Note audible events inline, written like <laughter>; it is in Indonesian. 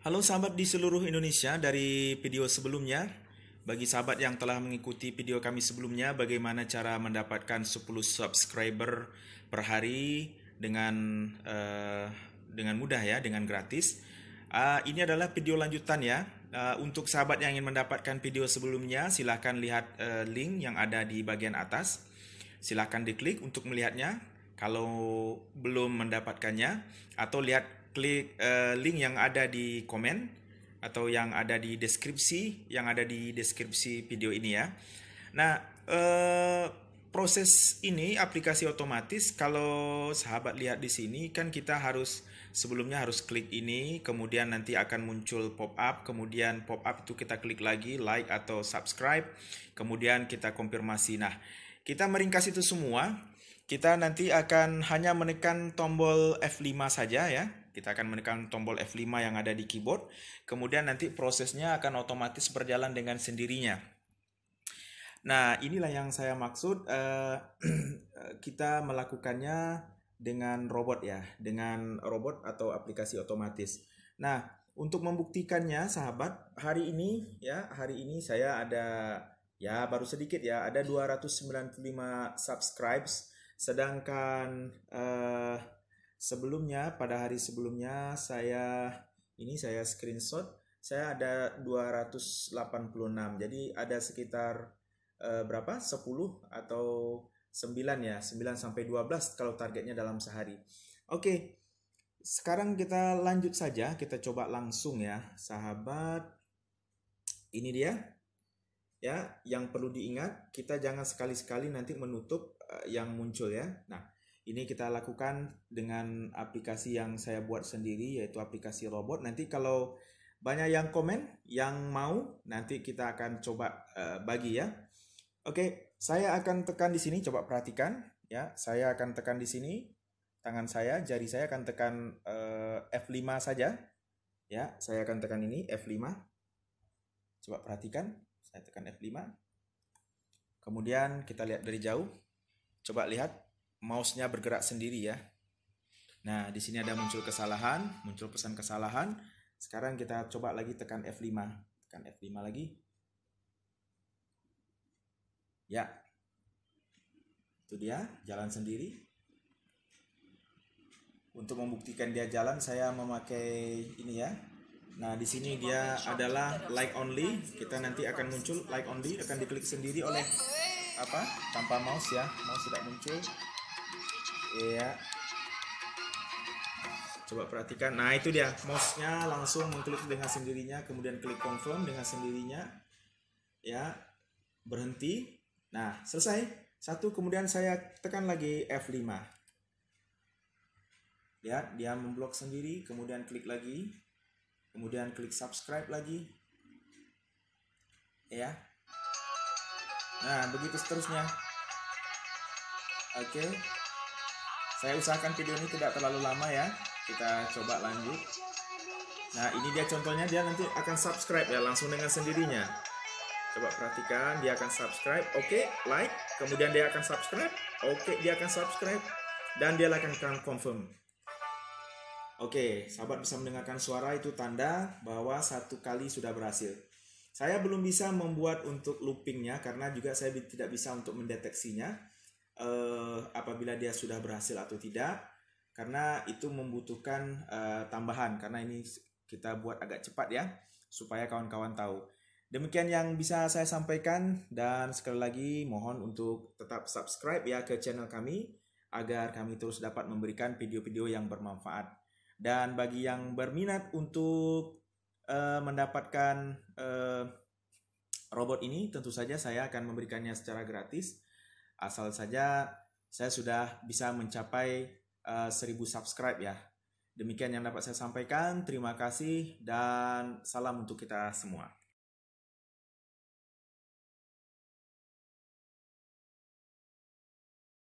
Halo sahabat di seluruh Indonesia dari video sebelumnya. Bagi sahabat yang telah mengikuti video kami sebelumnya bagaimana cara mendapatkan 10 subscriber per hari dengan uh, dengan mudah ya, dengan gratis. Uh, ini adalah video lanjutan ya. Uh, untuk sahabat yang ingin mendapatkan video sebelumnya silahkan lihat uh, link yang ada di bagian atas. Silahkan diklik untuk melihatnya kalau belum mendapatkannya atau lihat klik uh, link yang ada di komen atau yang ada di deskripsi yang ada di deskripsi video ini ya. Nah, uh, proses ini aplikasi otomatis kalau sahabat lihat di sini kan kita harus sebelumnya harus klik ini, kemudian nanti akan muncul pop-up, kemudian pop-up itu kita klik lagi like atau subscribe, kemudian kita konfirmasi. Nah, kita meringkas itu semua, kita nanti akan hanya menekan tombol F5 saja ya. Kita akan menekan tombol F5 yang ada di keyboard. Kemudian nanti prosesnya akan otomatis berjalan dengan sendirinya. Nah, inilah yang saya maksud uh, <clears throat> kita melakukannya dengan robot ya, dengan robot atau aplikasi otomatis. Nah, untuk membuktikannya sahabat, hari ini ya, hari ini saya ada ya baru sedikit ya, ada 295 subscribes sedangkan uh, Sebelumnya pada hari sebelumnya saya ini saya screenshot saya ada 286. Jadi ada sekitar eh, berapa? 10 atau 9 ya, 9 sampai 12 kalau targetnya dalam sehari. Oke. Sekarang kita lanjut saja, kita coba langsung ya, sahabat. Ini dia. Ya, yang perlu diingat, kita jangan sekali-sekali nanti menutup eh, yang muncul ya. Nah, ini kita lakukan dengan aplikasi yang saya buat sendiri yaitu aplikasi robot. Nanti kalau banyak yang komen yang mau nanti kita akan coba uh, bagi ya. Oke, saya akan tekan di sini coba perhatikan ya. Saya akan tekan di sini tangan saya, jari saya akan tekan uh, eh, F5 saja. Ya, saya akan tekan ini F5. Coba perhatikan, saya tekan F5. Kemudian kita lihat dari jauh. Coba lihat mouse-nya bergerak sendiri ya. Nah, di sini ada muncul kesalahan, muncul pesan kesalahan. Sekarang kita coba lagi tekan F5. Tekan F5 lagi. Ya. Itu dia, jalan sendiri. Untuk membuktikan dia jalan, saya memakai ini ya. Nah, di sini dia adalah like only. Kita nanti akan muncul like only akan diklik sendiri oleh apa? Tanpa mouse ya. Mouse tidak muncul. Iya. Coba perhatikan. Nah, itu dia. Mouse-nya langsung mengklik dengan sendirinya, kemudian klik confirm dengan sendirinya. Ya. Berhenti. Nah, selesai. Satu, kemudian saya tekan lagi F5. Lihat, ya, dia memblok sendiri, kemudian klik lagi. Kemudian klik subscribe lagi. Ya. Nah, begitu seterusnya. Oke. Okay. Saya usahakan video ini tidak terlalu lama ya. Kita coba lanjut. Nah, ini dia contohnya dia nanti akan subscribe ya langsung dengan sendirinya. Coba perhatikan dia akan subscribe. Oke, okay, like, kemudian dia akan subscribe. Oke, okay, dia akan subscribe dan dia akan confirm. Oke, okay, sahabat bisa mendengarkan suara itu tanda bahwa satu kali sudah berhasil. Saya belum bisa membuat untuk loopingnya karena juga saya tidak bisa untuk mendeteksinya uh, apabila dia sudah berhasil atau tidak karena itu membutuhkan uh, tambahan karena ini kita buat agak cepat ya supaya kawan-kawan tahu. Demikian yang bisa saya sampaikan dan sekali lagi mohon untuk tetap subscribe ya ke channel kami agar kami terus dapat memberikan video-video yang bermanfaat. Dan bagi yang berminat untuk uh, mendapatkan uh, robot ini tentu saja saya akan memberikannya secara gratis asal saja saya sudah bisa mencapai uh, eh, 1000 subscribe ya. Demikian yang dapat saya sampaikan. Terima kasih dan salam untuk kita semua.